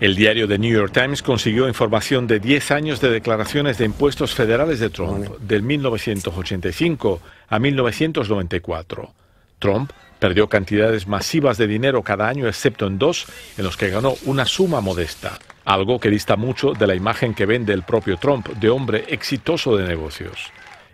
El diario The New York Times consiguió información de 10 años de declaraciones de impuestos federales de Trump, del 1985 a 1994. Trump perdió cantidades masivas de dinero cada año, excepto en dos, en los que ganó una suma modesta, algo que dista mucho de la imagen que vende el propio Trump de hombre exitoso de negocios.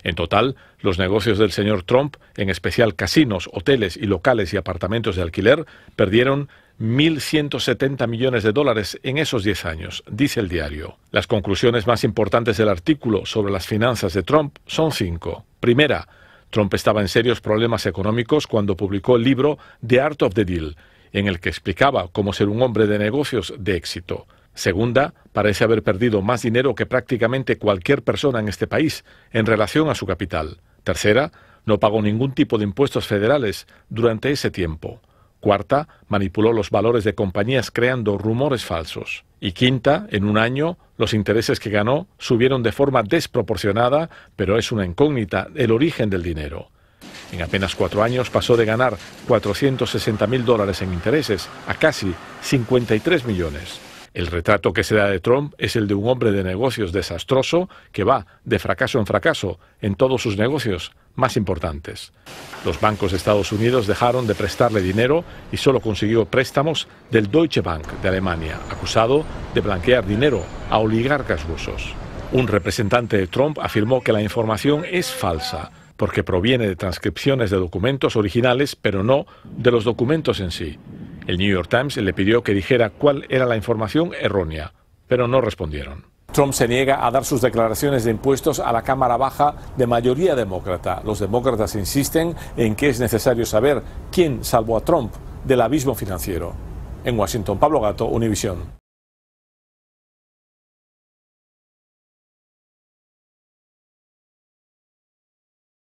En total, los negocios del señor Trump, en especial casinos, hoteles y locales y apartamentos de alquiler, perdieron 1.170 millones de dólares en esos 10 años, dice el diario. Las conclusiones más importantes del artículo sobre las finanzas de Trump son cinco. Primera, Trump estaba en serios problemas económicos cuando publicó el libro The Art of the Deal, en el que explicaba cómo ser un hombre de negocios de éxito. Segunda, parece haber perdido más dinero que prácticamente cualquier persona en este país en relación a su capital. Tercera, no pagó ningún tipo de impuestos federales durante ese tiempo. Cuarta, manipuló los valores de compañías creando rumores falsos. Y quinta, en un año, los intereses que ganó subieron de forma desproporcionada, pero es una incógnita el origen del dinero. En apenas cuatro años pasó de ganar 460 mil dólares en intereses a casi 53 millones. El retrato que se da de Trump es el de un hombre de negocios desastroso que va de fracaso en fracaso en todos sus negocios más importantes. Los bancos de Estados Unidos dejaron de prestarle dinero y solo consiguió préstamos del Deutsche Bank de Alemania, acusado de blanquear dinero a oligarcas rusos. Un representante de Trump afirmó que la información es falsa porque proviene de transcripciones de documentos originales, pero no de los documentos en sí. El New York Times le pidió que dijera cuál era la información errónea, pero no respondieron. Trump se niega a dar sus declaraciones de impuestos a la Cámara Baja de mayoría demócrata. Los demócratas insisten en que es necesario saber quién salvó a Trump del abismo financiero. En Washington, Pablo Gato, Univisión.